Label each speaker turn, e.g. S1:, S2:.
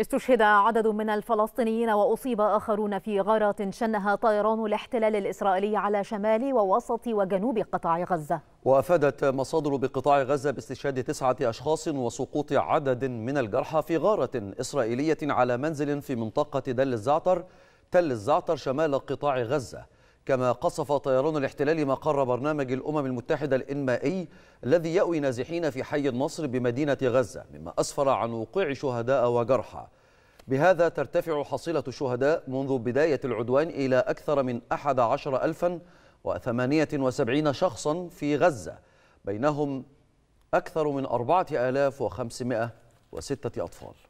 S1: استشهد عدد من الفلسطينيين وأصيب آخرون في غارات شنها طيران الاحتلال الإسرائيلي على شمال ووسط وجنوب قطاع غزة
S2: وأفادت مصادر بقطاع غزة باستشهاد تسعة أشخاص وسقوط عدد من الجرحى في غارة إسرائيلية على منزل في منطقة دل الزعتر تل الزعتر شمال قطاع غزة كما قصف طيران الاحتلال مقر برنامج الأمم المتحدة الإنمائي الذي يأوي نازحين في حي النصر بمدينة غزة مما أسفر عن وقوع شهداء وجرحى بهذا ترتفع حصيلة الشهداء منذ بداية العدوان إلى أكثر من 11078 شخصا في غزة بينهم أكثر من 4506 أطفال